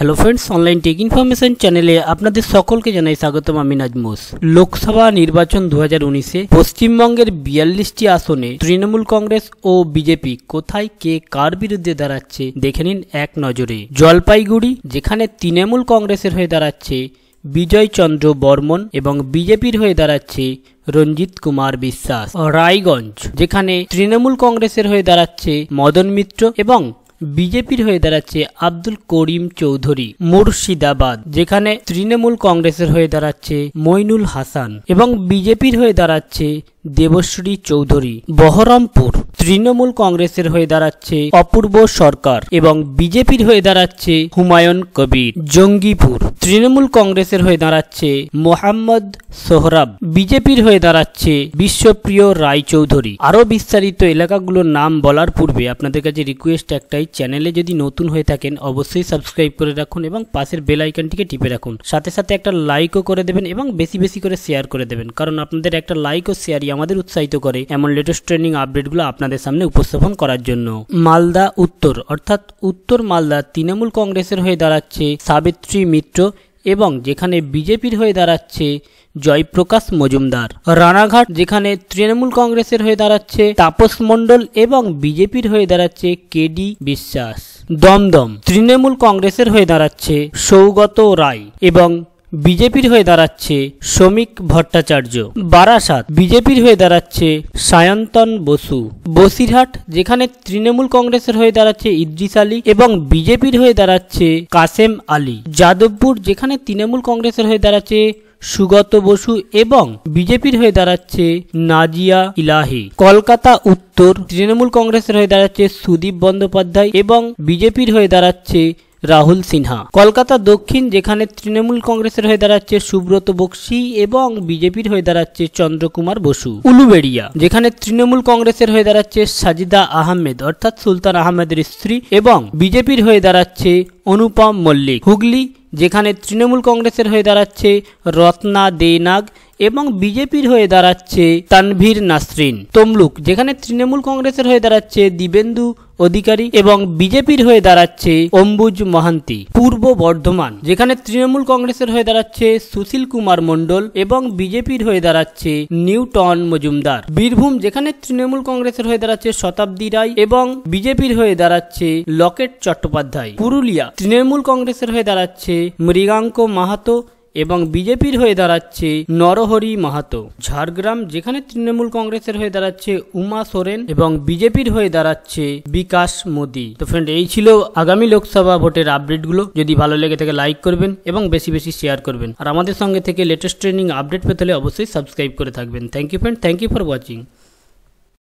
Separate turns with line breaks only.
hello friends online tech information চ্যানেলে আপনাদের সকলকে জানাই স্বাগতম আমি নাজমুস লোকসভা নির্বাচন দু হাজার উনিশে পশ্চিমবঙ্গের বিয়াল্লিশটি আসনে তৃণমূল কংগ্রেস ও বিজেপি কোথায় কে কার বিরুদ্ধে দাঁড়াচ্ছে দেখে নিন এক নজরে জলপাইগুড়ি যেখানে তৃণমূল কংগ্রেসের হয়ে দাঁড়াচ্ছে বিজয়চন্দ্র বর্মন এবং বিজেপির হয়ে দাঁড়াচ্ছে রঞ্জিত কুমার বিশ্বাস রায়গঞ্জ যেখানে তৃণমূল কংগ্রেসের হয়ে দাঁড়াচ্ছে মদন মিত্র এবং বিজেপির হয়ে দাঁড়াচ্ছে আব্দুল করিম চৌধুরী মুর্শিদাবাদ যেখানে তৃণমূল কংগ্রেসের হয়ে দাঁড়াচ্ছে মইনুল হাসান এবং বিজেপির হয়ে দাঁড়াচ্ছে দেবশ্রী চৌধুরী বহরমপুর তৃণমূল কংগ্রেসের হয়ে দাঁড়াচ্ছে অপূর্ব সরকার এবং বিজেপির হয়ে দাঁড়াচ্ছে হুমায়ুন কবির জঙ্গিপুর তৃণমূল কংগ্রেসের হয়ে দাঁড়াচ্ছে মোহাম্মদ সোহরাব বিজেপির হয়ে দাঁড়াচ্ছে বিশ্বপ্রিয় রায়চৌধুরী আরও বিস্তারিত এলাকাগুলোর নাম বলার পূর্বে আপনাদের কাছে রিকোয়েস্ট একটাই চ্যানেলে যদি নতুন হয়ে থাকেন অবশ্যই সাবস্ক্রাইব করে রাখুন এবং পাশের বেল আইকনটিকে টিপে রাখুন সাথে সাথে একটা লাইকও করে দেবেন এবং বেশি বেশি করে শেয়ার করে দেবেন কারণ আপনাদের একটা লাইক ও শেয়ারই আমাদের উৎসাহিত করে এমন লেটেস্ট ট্রেনিং আপডেটগুলো আপনাদের সামনে উপস্থাপন করার জন্য মালদা উত্তর অর্থাৎ উত্তর মালদা তৃণমূল কংগ্রেসের হয়ে দাঁড়াচ্ছে সাবিত্রী মিত্র এবং যেখানে বিজেপির হয়ে দাঁড়াচ্ছে জয়প্রকাশ মজুমদার রানাঘাট যেখানে তৃণমূল কংগ্রেসের হয়ে দাঁড়াচ্ছে তাপস মণ্ডল এবং বিজেপির হয়ে দাঁড়াচ্ছে কেডি বিশ্বাস দমদম তৃণমূল কংগ্রেসের হয়ে দাঁড়াচ্ছে সৌগত রায় এবং বিজেপির হয়ে দাঁড়াচ্ছে শ্রমিক ভট্টাচার্য বারাসাত বিজেপির হয়ে দাঁড়াচ্ছে সায়ন্তন বসু বসিরহাট যেখানে তৃণমূল কংগ্রেসের হয়ে দাঁড়াচ্ছে ইদ্রিস আলী এবং বিজেপির হয়ে দাঁড়াচ্ছে কাসেম আলী যাদবপুর যেখানে তৃণমূল কংগ্রেসের হয়ে দাঁড়াচ্ছে সুগত বসু এবং বিজেপির হয়ে দাঁড়াচ্ছে নাজিয়া ইলাহি কলকাতা উত্তর তৃণমূল কংগ্রেসের হয়ে দাঁড়াচ্ছে সুদীপ বন্দ্যোপাধ্যায় এবং বিজেপির হয়ে দাঁড়াচ্ছে রাহুল সিনহা কলকাতা দক্ষিণ যেখানে তৃণমূল কংগ্রেসের হয়ে দাঁড়াচ্ছে সুব্রত বক্সি এবং বিজেপির হয়ে দাঁড়াচ্ছে চন্দ্রকুমার বসু উলুবেড়িয়া যেখানে তৃণমূল কংগ্রেসের হয়ে দাঁড়াচ্ছে সাজিদা আহমেদ অর্থাৎ সুলতান আহমেদের স্ত্রী এবং বিজেপির হয়ে দাঁড়াচ্ছে অনুপম মল্লিক হুগলি যেখানে তৃণমূল কংগ্রেসের হয়ে দাঁড়াচ্ছে রত্না দেনাগ এবং বিজেপির হয়ে দাঁড়াচ্ছে তানভীর নাসরিন তমলুক যেখানে তৃণমূল কংগ্রেসের হয়ে দাঁড়াচ্ছে দিবেন্দু অধিকারী এবং বিজেপির হয়ে দাঁড়াচ্ছে অম্বুজ মহান্তি পূর্ব বর্ধমান যেখানে তৃণমূল কংগ্রেসের হয়ে দাঁড়াচ্ছে সুশীল কুমার মণ্ডল এবং বিজেপির হয়ে দাঁড়াচ্ছে নিউটন মজুমদার বীরভূম যেখানে তৃণমূল কংগ্রেসের হয়ে দাঁড়াচ্ছে শতাব্দী রায় এবং বিজেপির হয়ে দাঁড়াচ্ছে লকেট চট্টোপাধ্যায় পুরুলিয়া তৃণমূল কংগ্রেসের হয়ে দাঁড়াচ্ছে মৃগাঙ্ক মাহাতো এবং বিজেপির হয়ে দাঁড়াচ্ছে নরহরি মাহাতো ঝাড়গ্রাম যেখানে তৃণমূল কংগ্রেসের হয়ে দাঁড়াচ্ছে উমা সোরেন এবং বিজেপির হয়ে দাঁড়াচ্ছে বিকাশ মোদি তো ফ্রেন্ড এই ছিল আগামী লোকসভা ভোটের আপডেটগুলো যদি ভালো লেগে থাকে লাইক করবেন এবং বেশি বেশি শেয়ার করবেন আর আমাদের সঙ্গে থেকে লেটেস্ট ট্রেনিং আপডেট পেতে হলে অবশ্যই সাবস্ক্রাইব করে থাকবেন thank you friend thank you for watching